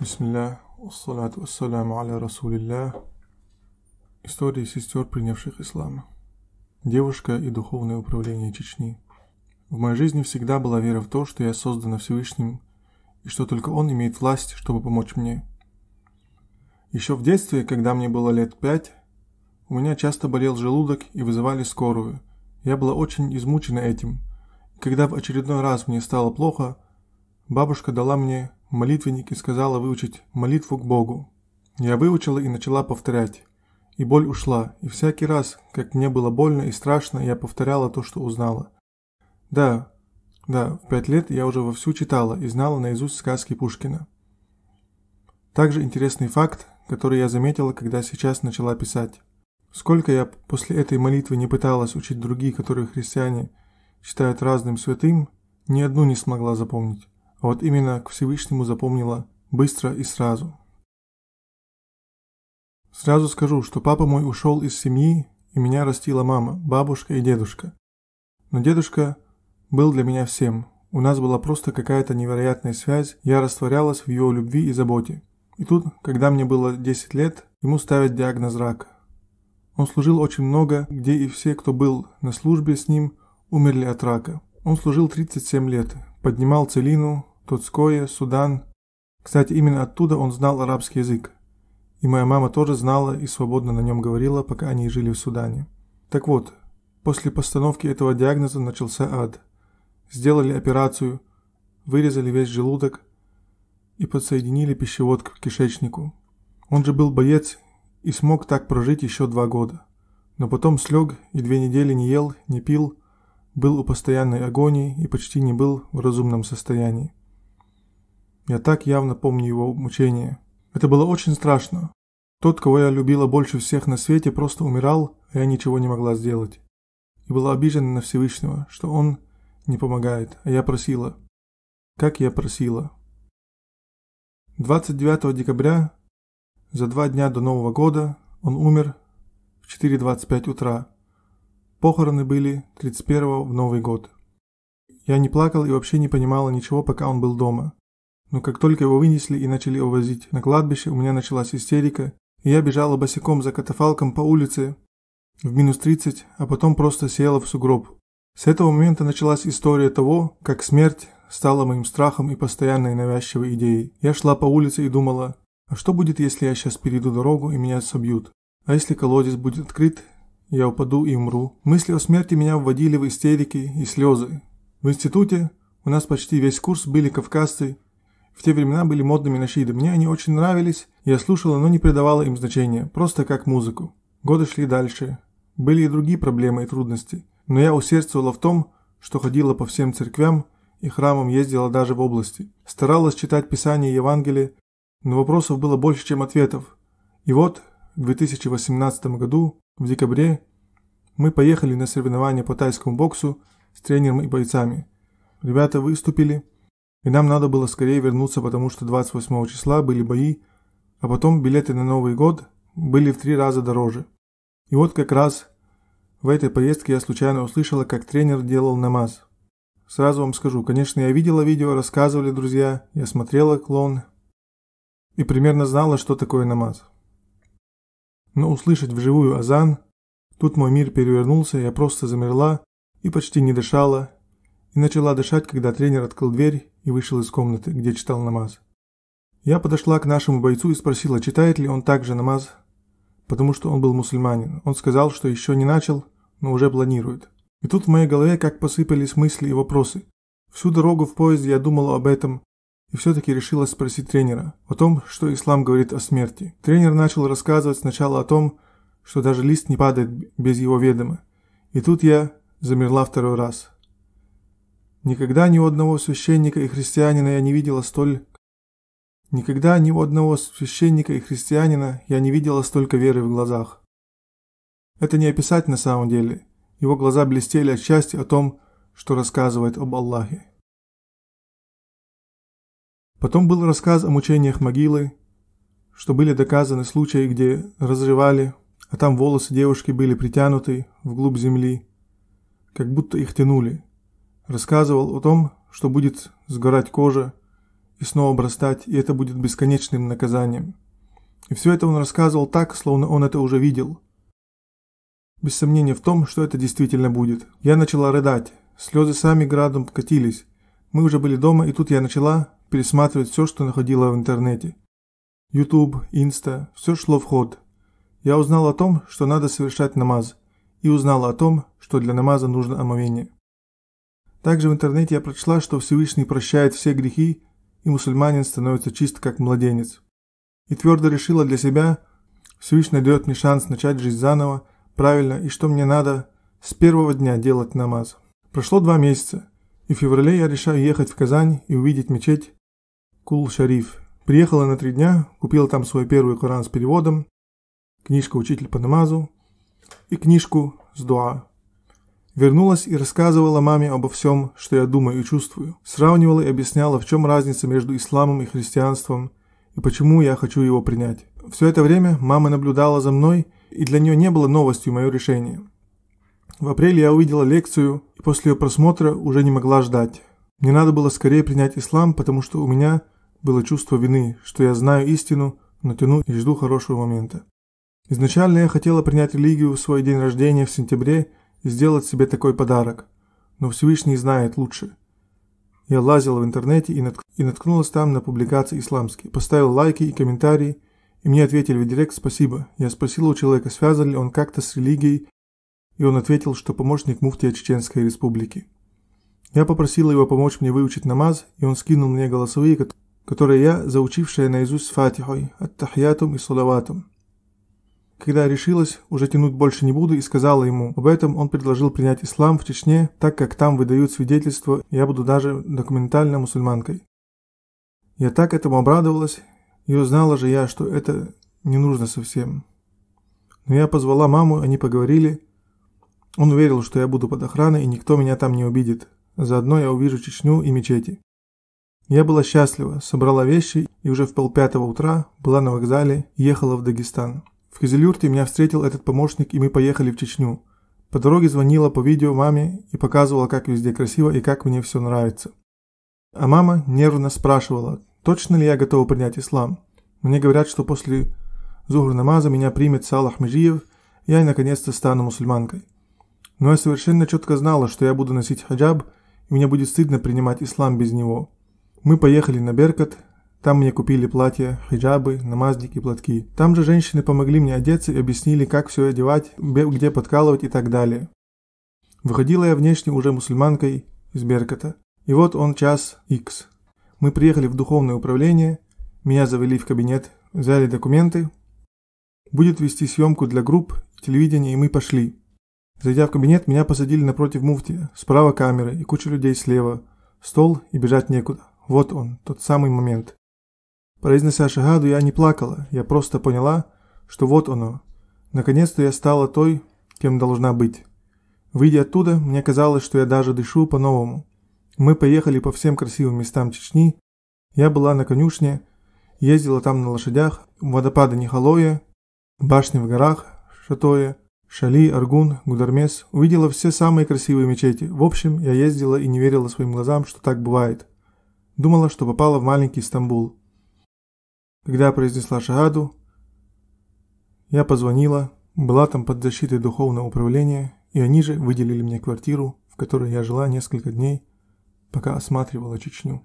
Бисмилля, ассалату ассаляму аля расулилля. Истории сестер, принявших ислам. Девушка и духовное управление Чечни. В моей жизни всегда была вера в то, что я создана Всевышним, и что только Он имеет власть, чтобы помочь мне. Еще в детстве, когда мне было лет пять, у меня часто болел желудок и вызывали скорую. Я была очень измучена этим. когда в очередной раз мне стало плохо, бабушка дала мне молитвенник и сказала выучить молитву к Богу. Я выучила и начала повторять. И боль ушла, и всякий раз, как мне было больно и страшно, я повторяла то, что узнала. Да, да, в пять лет я уже вовсю читала и знала наизусть сказки Пушкина. Также интересный факт, который я заметила, когда сейчас начала писать. Сколько я после этой молитвы не пыталась учить другие, которые христиане считают разным святым, ни одну не смогла запомнить. Вот именно к Всевышнему запомнила быстро и сразу. Сразу скажу, что папа мой ушел из семьи, и меня растила мама, бабушка и дедушка. Но дедушка был для меня всем. У нас была просто какая-то невероятная связь, я растворялась в его любви и заботе. И тут, когда мне было 10 лет, ему ставят диагноз рак. Он служил очень много, где и все, кто был на службе с ним, умерли от рака. Он служил 37 лет, поднимал целину, Тоцкое, Судан. Кстати, именно оттуда он знал арабский язык. И моя мама тоже знала и свободно на нем говорила, пока они жили в Судане. Так вот, после постановки этого диагноза начался ад. Сделали операцию, вырезали весь желудок и подсоединили пищевод к кишечнику. Он же был боец и смог так прожить еще два года. Но потом слег и две недели не ел, не пил, был у постоянной агонии и почти не был в разумном состоянии. Я так явно помню его мучения. Это было очень страшно. Тот, кого я любила больше всех на свете, просто умирал, а я ничего не могла сделать. И была обижена на Всевышнего, что он не помогает, а я просила. Как я просила. 29 декабря, за два дня до Нового года, он умер в 4.25 утра. Похороны были 31 в Новый год. Я не плакал и вообще не понимала ничего, пока он был дома. Но как только его вынесли и начали увозить на кладбище, у меня началась истерика, и я бежала босиком за катафалком по улице в минус 30, а потом просто села в сугроб. С этого момента началась история того, как смерть стала моим страхом и постоянной навязчивой идеей. Я шла по улице и думала, а что будет, если я сейчас перейду дорогу и меня собьют? А если колодец будет открыт, я упаду и умру. Мысли о смерти меня вводили в истерики и слезы. В институте у нас почти весь курс были кавказцы, в те времена были модными нашиды, мне они очень нравились, я слушала, но не придавала им значения, просто как музыку. Годы шли дальше. Были и другие проблемы и трудности, но я усердствовала в том, что ходила по всем церквям и храмам ездила даже в области. Старалась читать Писание и Евангелие, но вопросов было больше, чем ответов. И вот в 2018 году, в декабре, мы поехали на соревнования по тайскому боксу с тренером и бойцами. Ребята выступили – и нам надо было скорее вернуться, потому что 28 числа были бои, а потом билеты на Новый год были в три раза дороже. И вот как раз в этой поездке я случайно услышала, как тренер делал намаз. Сразу вам скажу, конечно, я видела видео, рассказывали друзья, я смотрела клон и примерно знала, что такое намаз. Но услышать вживую азан, тут мой мир перевернулся, я просто замерла и почти не дышала, и начала дышать, когда тренер открыл дверь и вышел из комнаты, где читал намаз. Я подошла к нашему бойцу и спросила, читает ли он также намаз, потому что он был мусульманин. Он сказал, что еще не начал, но уже планирует. И тут в моей голове как посыпались мысли и вопросы. Всю дорогу в поезде я думала об этом и все-таки решила спросить тренера о том, что ислам говорит о смерти. Тренер начал рассказывать сначала о том, что даже лист не падает без его ведома. И тут я замерла второй раз. Никогда ни у одного священника и христианина я не видела столь... Никогда ни у одного священника и христианина я не видела столько веры в глазах. Это не описать на самом деле. Его глаза блестели от счастья о том, что рассказывает об Аллахе. Потом был рассказ о мучениях могилы, что были доказаны случаи, где разрывали, а там волосы девушки были притянуты вглубь земли, как будто их тянули – Рассказывал о том, что будет сгорать кожа и снова обрастать, и это будет бесконечным наказанием. И все это он рассказывал так, словно он это уже видел. Без сомнения в том, что это действительно будет. Я начала рыдать, слезы сами градом покатились. Мы уже были дома, и тут я начала пересматривать все, что находила в интернете. YouTube, Инста, все шло в ход. Я узнала о том, что надо совершать намаз, и узнала о том, что для намаза нужно омовение. Также в интернете я прочла, что Всевышний прощает все грехи, и мусульманин становится чист как младенец. И твердо решила для себя, Всевышний дает мне шанс начать жизнь заново, правильно, и что мне надо с первого дня делать намаз. Прошло два месяца, и в феврале я решаю ехать в Казань и увидеть мечеть Кул-Шариф. Приехала на три дня, купила там свой первый Коран с переводом, книжку «Учитель по намазу» и книжку с дуа. Вернулась и рассказывала маме обо всем, что я думаю и чувствую. Сравнивала и объясняла, в чем разница между исламом и христианством, и почему я хочу его принять. Все это время мама наблюдала за мной, и для нее не было новостью мое решение. В апреле я увидела лекцию, и после ее просмотра уже не могла ждать. Мне надо было скорее принять ислам, потому что у меня было чувство вины, что я знаю истину, но тяну и жду хорошего момента. Изначально я хотела принять религию в свой день рождения в сентябре сделать себе такой подарок, но Всевышний знает лучше. Я лазила в интернете и, натк... и наткнулась там на публикации исламские, поставил лайки и комментарии, и мне ответили в директ «спасибо». Я спросила у человека, связан ли он как-то с религией, и он ответил, что помощник муфтия Чеченской республики. Я попросила его помочь мне выучить намаз, и он скинул мне голосовые, которые я, заучившая наизусть с фатихой, аттахьятум и салаватум. Когда решилась, уже тянуть больше не буду и сказала ему. Об этом он предложил принять ислам в Чечне, так как там выдают свидетельство, я буду даже документально мусульманкой. Я так этому обрадовалась, и узнала же я, что это не нужно совсем. Но я позвала маму, они поговорили. Он уверил, что я буду под охраной, и никто меня там не обидит. Заодно я увижу Чечню и мечети. Я была счастлива, собрала вещи и уже в полпятого утра была на вокзале и ехала в Дагестан. В Хизельюрте меня встретил этот помощник, и мы поехали в Чечню. По дороге звонила по видео маме и показывала, как везде красиво и как мне все нравится. А мама нервно спрашивала, точно ли я готова принять ислам. Мне говорят, что после Зухр намаза меня примет Салах Межиев, и я наконец-то стану мусульманкой. Но я совершенно четко знала, что я буду носить хаджаб, и мне будет стыдно принимать ислам без него. Мы поехали на Беркат, там мне купили платья, хиджабы, намаздики, платки. Там же женщины помогли мне одеться и объяснили, как все одевать, где подкалывать и так далее. Выходила я внешне уже мусульманкой из Беркота. И вот он час X. Мы приехали в духовное управление, меня завели в кабинет, взяли документы. Будет вести съемку для групп, телевидения, и мы пошли. Зайдя в кабинет, меня посадили напротив муфтия, справа камеры и куча людей слева, стол и бежать некуда. Вот он, тот самый момент. Произнося шагаду, я не плакала, я просто поняла, что вот оно. Наконец-то я стала той, кем должна быть. Выйдя оттуда, мне казалось, что я даже дышу по-новому. Мы поехали по всем красивым местам Чечни. Я была на конюшне, ездила там на лошадях, водопады Нихалоя, башни в горах, Шатое, Шали, Аргун, Гудармес. Увидела все самые красивые мечети. В общем, я ездила и не верила своим глазам, что так бывает. Думала, что попала в маленький Стамбул. Когда произнесла шагаду, я позвонила, была там под защитой духовного управления, и они же выделили мне квартиру, в которой я жила несколько дней, пока осматривала Чечню.